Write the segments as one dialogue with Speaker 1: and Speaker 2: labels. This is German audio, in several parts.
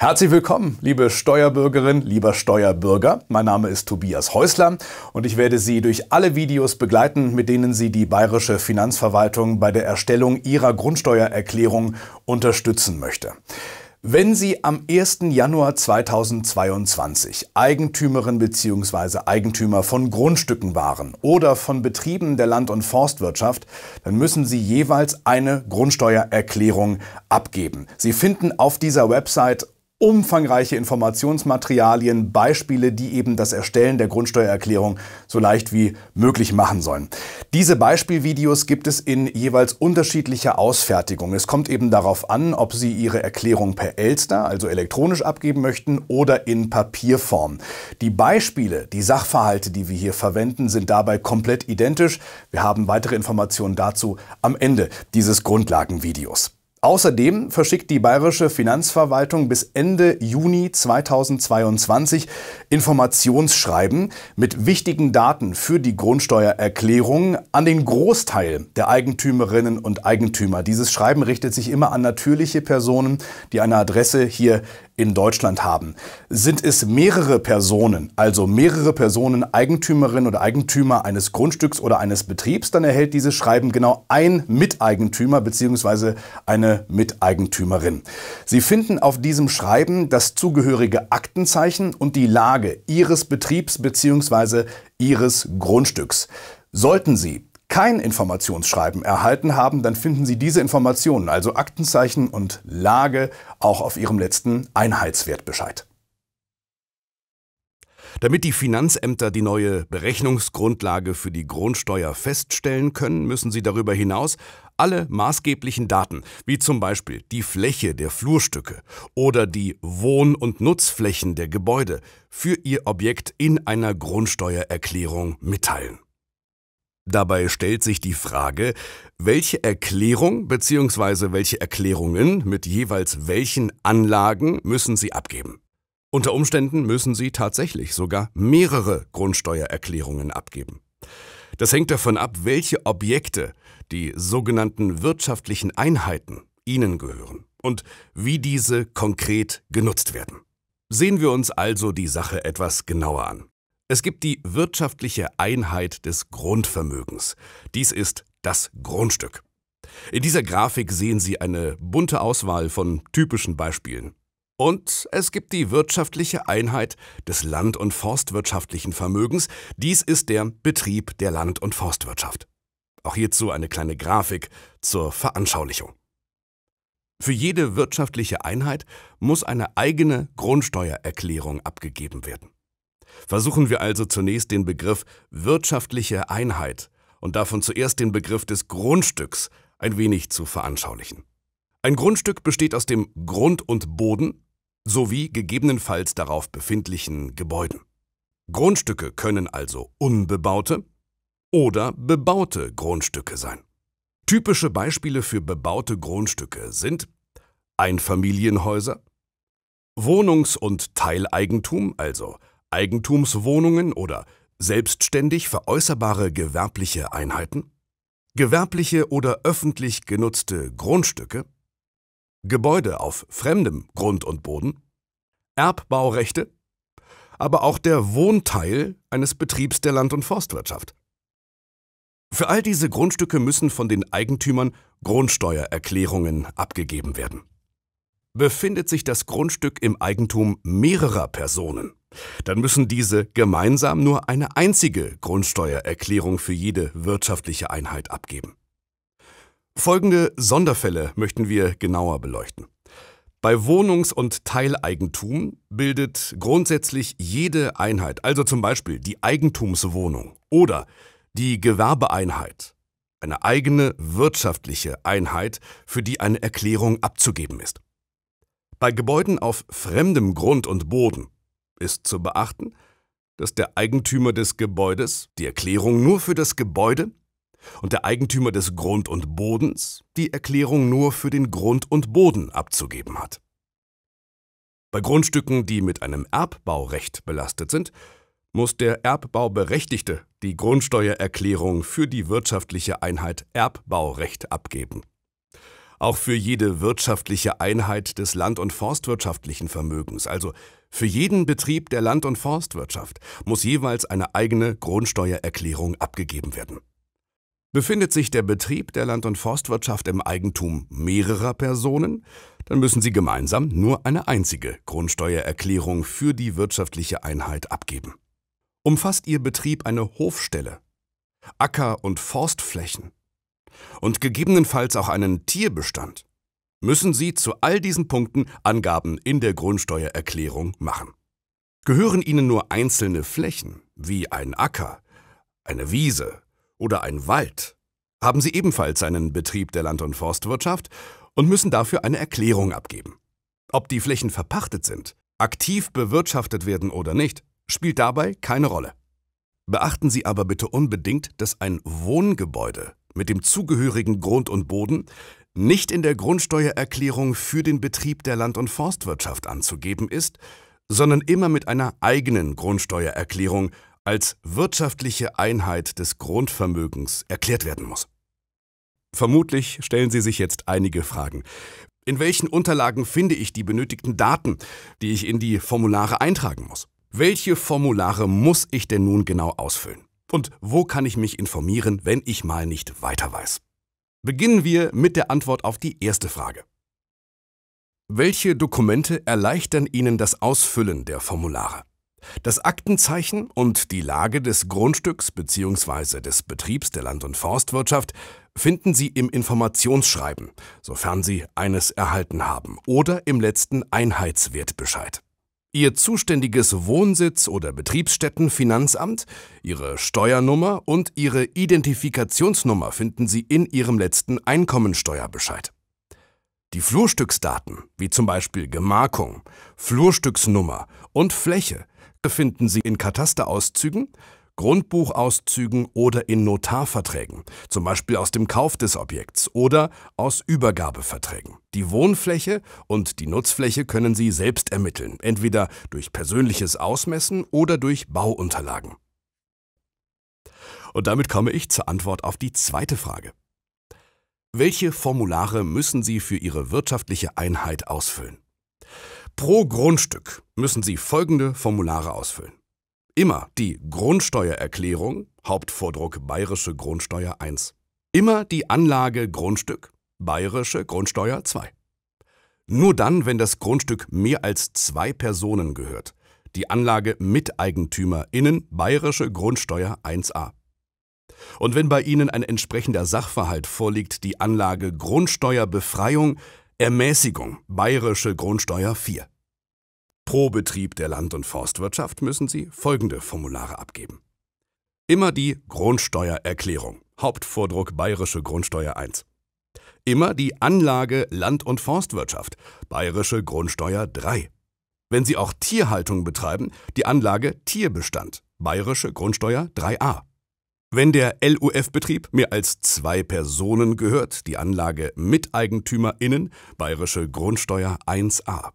Speaker 1: Herzlich willkommen, liebe Steuerbürgerin, lieber Steuerbürger. Mein Name ist Tobias Häusler und ich werde Sie durch alle Videos begleiten, mit denen Sie die bayerische Finanzverwaltung bei der Erstellung Ihrer Grundsteuererklärung unterstützen möchte. Wenn Sie am 1. Januar 2022 Eigentümerin bzw. Eigentümer von Grundstücken waren oder von Betrieben der Land- und Forstwirtschaft, dann müssen Sie jeweils eine Grundsteuererklärung abgeben. Sie finden auf dieser Website umfangreiche Informationsmaterialien, Beispiele, die eben das Erstellen der Grundsteuererklärung so leicht wie möglich machen sollen. Diese Beispielvideos gibt es in jeweils unterschiedlicher Ausfertigung. Es kommt eben darauf an, ob Sie Ihre Erklärung per Elster, also elektronisch abgeben möchten oder in Papierform. Die Beispiele, die Sachverhalte, die wir hier verwenden, sind dabei komplett identisch. Wir haben weitere Informationen dazu am Ende dieses Grundlagenvideos. Außerdem verschickt die bayerische Finanzverwaltung bis Ende Juni 2022 Informationsschreiben mit wichtigen Daten für die Grundsteuererklärung an den Großteil der Eigentümerinnen und Eigentümer. Dieses Schreiben richtet sich immer an natürliche Personen, die eine Adresse hier in Deutschland haben. Sind es mehrere Personen, also mehrere Personen Eigentümerinnen oder Eigentümer eines Grundstücks oder eines Betriebs, dann erhält dieses Schreiben genau ein Miteigentümer bzw. eine eine Miteigentümerin. Sie finden auf diesem Schreiben das zugehörige Aktenzeichen und die Lage Ihres Betriebs bzw. Ihres Grundstücks. Sollten Sie kein Informationsschreiben erhalten haben, dann finden Sie diese Informationen, also Aktenzeichen und Lage, auch auf Ihrem letzten Einheitswertbescheid. Damit die Finanzämter die neue Berechnungsgrundlage für die Grundsteuer feststellen können, müssen sie darüber hinaus alle maßgeblichen Daten, wie zum Beispiel die Fläche der Flurstücke oder die Wohn- und Nutzflächen der Gebäude, für Ihr Objekt in einer Grundsteuererklärung mitteilen. Dabei stellt sich die Frage, welche Erklärung bzw. welche Erklärungen mit jeweils welchen Anlagen müssen Sie abgeben. Unter Umständen müssen Sie tatsächlich sogar mehrere Grundsteuererklärungen abgeben. Das hängt davon ab, welche Objekte, die sogenannten wirtschaftlichen Einheiten, Ihnen gehören und wie diese konkret genutzt werden. Sehen wir uns also die Sache etwas genauer an. Es gibt die wirtschaftliche Einheit des Grundvermögens. Dies ist das Grundstück. In dieser Grafik sehen Sie eine bunte Auswahl von typischen Beispielen. Und es gibt die wirtschaftliche Einheit des land- und forstwirtschaftlichen Vermögens. Dies ist der Betrieb der Land- und Forstwirtschaft. Auch hierzu eine kleine Grafik zur Veranschaulichung. Für jede wirtschaftliche Einheit muss eine eigene Grundsteuererklärung abgegeben werden. Versuchen wir also zunächst den Begriff wirtschaftliche Einheit und davon zuerst den Begriff des Grundstücks ein wenig zu veranschaulichen. Ein Grundstück besteht aus dem Grund und Boden, sowie gegebenenfalls darauf befindlichen Gebäuden. Grundstücke können also unbebaute oder bebaute Grundstücke sein. Typische Beispiele für bebaute Grundstücke sind Einfamilienhäuser, Wohnungs- und Teileigentum, also Eigentumswohnungen oder selbstständig veräußerbare gewerbliche Einheiten, gewerbliche oder öffentlich genutzte Grundstücke, Gebäude auf fremdem Grund und Boden, Erbbaurechte, aber auch der Wohnteil eines Betriebs der Land- und Forstwirtschaft. Für all diese Grundstücke müssen von den Eigentümern Grundsteuererklärungen abgegeben werden. Befindet sich das Grundstück im Eigentum mehrerer Personen, dann müssen diese gemeinsam nur eine einzige Grundsteuererklärung für jede wirtschaftliche Einheit abgeben. Folgende Sonderfälle möchten wir genauer beleuchten. Bei Wohnungs- und Teileigentum bildet grundsätzlich jede Einheit, also zum Beispiel die Eigentumswohnung oder die Gewerbeeinheit, eine eigene wirtschaftliche Einheit, für die eine Erklärung abzugeben ist. Bei Gebäuden auf fremdem Grund und Boden ist zu beachten, dass der Eigentümer des Gebäudes die Erklärung nur für das Gebäude und der Eigentümer des Grund und Bodens die Erklärung nur für den Grund und Boden abzugeben hat. Bei Grundstücken, die mit einem Erbbaurecht belastet sind, muss der Erbbauberechtigte die Grundsteuererklärung für die wirtschaftliche Einheit Erbbaurecht abgeben. Auch für jede wirtschaftliche Einheit des land- und forstwirtschaftlichen Vermögens, also für jeden Betrieb der Land- und Forstwirtschaft, muss jeweils eine eigene Grundsteuererklärung abgegeben werden. Befindet sich der Betrieb der Land- und Forstwirtschaft im Eigentum mehrerer Personen, dann müssen sie gemeinsam nur eine einzige Grundsteuererklärung für die wirtschaftliche Einheit abgeben. Umfasst ihr Betrieb eine Hofstelle, Acker- und Forstflächen und gegebenenfalls auch einen Tierbestand, müssen sie zu all diesen Punkten Angaben in der Grundsteuererklärung machen. Gehören ihnen nur einzelne Flächen, wie ein Acker, eine Wiese oder ein Wald, haben Sie ebenfalls einen Betrieb der Land- und Forstwirtschaft und müssen dafür eine Erklärung abgeben. Ob die Flächen verpachtet sind, aktiv bewirtschaftet werden oder nicht, spielt dabei keine Rolle. Beachten Sie aber bitte unbedingt, dass ein Wohngebäude mit dem zugehörigen Grund und Boden nicht in der Grundsteuererklärung für den Betrieb der Land- und Forstwirtschaft anzugeben ist, sondern immer mit einer eigenen Grundsteuererklärung als wirtschaftliche Einheit des Grundvermögens erklärt werden muss. Vermutlich stellen Sie sich jetzt einige Fragen. In welchen Unterlagen finde ich die benötigten Daten, die ich in die Formulare eintragen muss? Welche Formulare muss ich denn nun genau ausfüllen? Und wo kann ich mich informieren, wenn ich mal nicht weiter weiß? Beginnen wir mit der Antwort auf die erste Frage. Welche Dokumente erleichtern Ihnen das Ausfüllen der Formulare? Das Aktenzeichen und die Lage des Grundstücks bzw. des Betriebs der Land- und Forstwirtschaft finden Sie im Informationsschreiben, sofern Sie eines erhalten haben, oder im letzten Einheitswertbescheid. Ihr zuständiges Wohnsitz- oder Betriebsstättenfinanzamt, Ihre Steuernummer und Ihre Identifikationsnummer finden Sie in Ihrem letzten Einkommensteuerbescheid. Die Flurstücksdaten, wie zum Beispiel Gemarkung, Flurstücksnummer und Fläche, befinden sie in Katasterauszügen, Grundbuchauszügen oder in Notarverträgen, zum Beispiel aus dem Kauf des Objekts oder aus Übergabeverträgen. Die Wohnfläche und die Nutzfläche können Sie selbst ermitteln, entweder durch persönliches Ausmessen oder durch Bauunterlagen. Und damit komme ich zur Antwort auf die zweite Frage. Welche Formulare müssen Sie für Ihre wirtschaftliche Einheit ausfüllen? Pro Grundstück müssen Sie folgende Formulare ausfüllen. Immer die Grundsteuererklärung, Hauptvordruck Bayerische Grundsteuer 1. Immer die Anlage Grundstück, Bayerische Grundsteuer 2. Nur dann, wenn das Grundstück mehr als zwei Personen gehört. Die Anlage MiteigentümerInnen, Bayerische Grundsteuer 1a. Und wenn bei Ihnen ein entsprechender Sachverhalt vorliegt, die Anlage Grundsteuerbefreiung, Ermäßigung, bayerische Grundsteuer 4. Pro Betrieb der Land- und Forstwirtschaft müssen Sie folgende Formulare abgeben. Immer die Grundsteuererklärung, Hauptvordruck Bayerische Grundsteuer 1. Immer die Anlage Land- und Forstwirtschaft, Bayerische Grundsteuer 3. Wenn Sie auch Tierhaltung betreiben, die Anlage Tierbestand, Bayerische Grundsteuer 3a. Wenn der LUF-Betrieb mehr als zwei Personen gehört, die Anlage MiteigentümerInnen, Bayerische Grundsteuer 1a.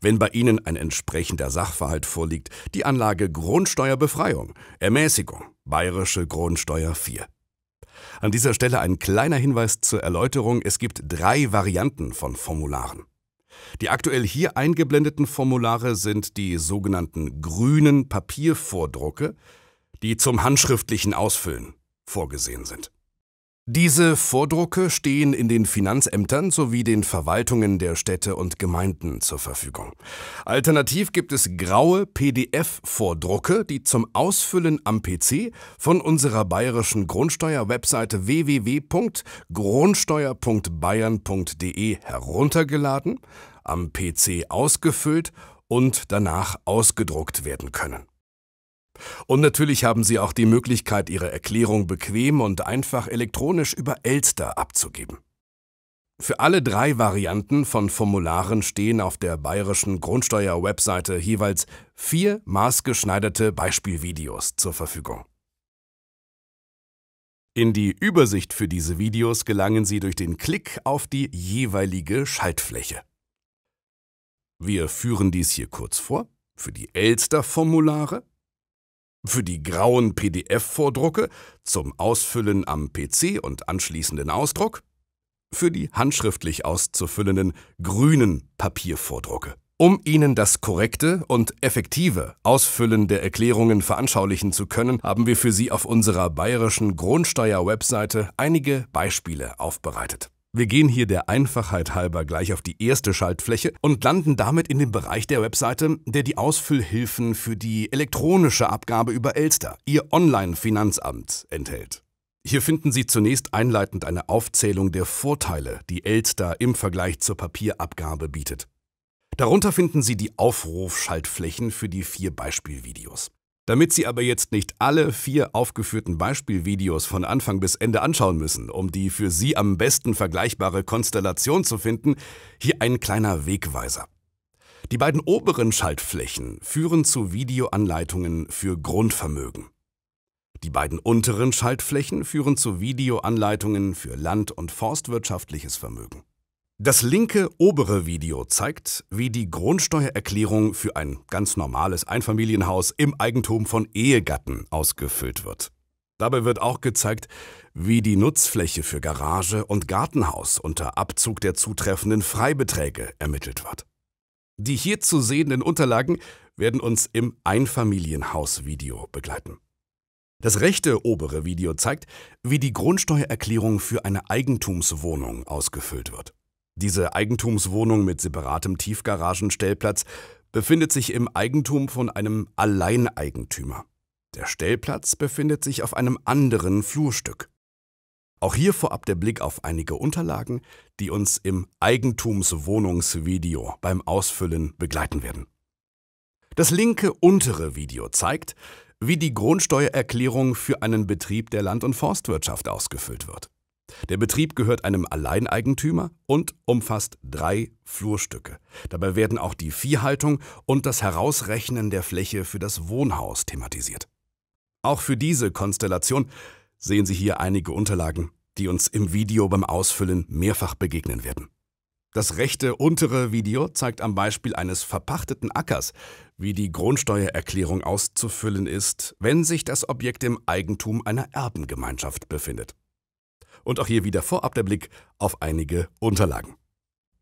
Speaker 1: Wenn bei Ihnen ein entsprechender Sachverhalt vorliegt, die Anlage Grundsteuerbefreiung, Ermäßigung, Bayerische Grundsteuer 4. An dieser Stelle ein kleiner Hinweis zur Erläuterung. Es gibt drei Varianten von Formularen. Die aktuell hier eingeblendeten Formulare sind die sogenannten grünen Papiervordrucke, die zum handschriftlichen Ausfüllen vorgesehen sind. Diese Vordrucke stehen in den Finanzämtern sowie den Verwaltungen der Städte und Gemeinden zur Verfügung. Alternativ gibt es graue PDF-Vordrucke, die zum Ausfüllen am PC von unserer bayerischen Grundsteuer-Webseite www.grundsteuer.bayern.de heruntergeladen, am PC ausgefüllt und danach ausgedruckt werden können. Und natürlich haben Sie auch die Möglichkeit, Ihre Erklärung bequem und einfach elektronisch über Elster abzugeben. Für alle drei Varianten von Formularen stehen auf der bayerischen Grundsteuer-Webseite jeweils vier maßgeschneiderte Beispielvideos zur Verfügung. In die Übersicht für diese Videos gelangen Sie durch den Klick auf die jeweilige Schaltfläche. Wir führen dies hier kurz vor für die Elster-Formulare für die grauen PDF-Vordrucke zum Ausfüllen am PC und anschließenden Ausdruck. Für die handschriftlich auszufüllenden grünen Papiervordrucke. Um Ihnen das korrekte und effektive Ausfüllen der Erklärungen veranschaulichen zu können, haben wir für Sie auf unserer bayerischen Grundsteuer-Webseite einige Beispiele aufbereitet. Wir gehen hier der Einfachheit halber gleich auf die erste Schaltfläche und landen damit in dem Bereich der Webseite, der die Ausfüllhilfen für die elektronische Abgabe über Elster, Ihr Online-Finanzamt, enthält. Hier finden Sie zunächst einleitend eine Aufzählung der Vorteile, die Elster im Vergleich zur Papierabgabe bietet. Darunter finden Sie die Aufrufschaltflächen für die vier Beispielvideos. Damit Sie aber jetzt nicht alle vier aufgeführten Beispielvideos von Anfang bis Ende anschauen müssen, um die für Sie am besten vergleichbare Konstellation zu finden, hier ein kleiner Wegweiser. Die beiden oberen Schaltflächen führen zu Videoanleitungen für Grundvermögen. Die beiden unteren Schaltflächen führen zu Videoanleitungen für land- und forstwirtschaftliches Vermögen. Das linke obere Video zeigt, wie die Grundsteuererklärung für ein ganz normales Einfamilienhaus im Eigentum von Ehegatten ausgefüllt wird. Dabei wird auch gezeigt, wie die Nutzfläche für Garage und Gartenhaus unter Abzug der zutreffenden Freibeträge ermittelt wird. Die hier zu sehenden Unterlagen werden uns im Einfamilienhaus-Video begleiten. Das rechte obere Video zeigt, wie die Grundsteuererklärung für eine Eigentumswohnung ausgefüllt wird. Diese Eigentumswohnung mit separatem Tiefgaragenstellplatz befindet sich im Eigentum von einem Alleineigentümer. Der Stellplatz befindet sich auf einem anderen Flurstück. Auch hier vorab der Blick auf einige Unterlagen, die uns im Eigentumswohnungsvideo beim Ausfüllen begleiten werden. Das linke untere Video zeigt, wie die Grundsteuererklärung für einen Betrieb der Land- und Forstwirtschaft ausgefüllt wird. Der Betrieb gehört einem Alleineigentümer und umfasst drei Flurstücke. Dabei werden auch die Viehhaltung und das Herausrechnen der Fläche für das Wohnhaus thematisiert. Auch für diese Konstellation sehen Sie hier einige Unterlagen, die uns im Video beim Ausfüllen mehrfach begegnen werden. Das rechte untere Video zeigt am Beispiel eines verpachteten Ackers, wie die Grundsteuererklärung auszufüllen ist, wenn sich das Objekt im Eigentum einer Erbengemeinschaft befindet. Und auch hier wieder vorab der Blick auf einige Unterlagen.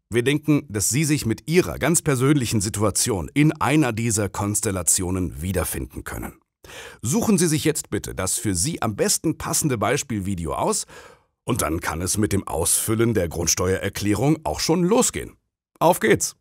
Speaker 1: Wir denken, dass Sie sich mit Ihrer ganz persönlichen Situation in einer dieser Konstellationen wiederfinden können. Suchen Sie sich jetzt bitte das für Sie am besten passende Beispielvideo aus und dann kann es mit dem Ausfüllen der Grundsteuererklärung auch schon losgehen. Auf geht's!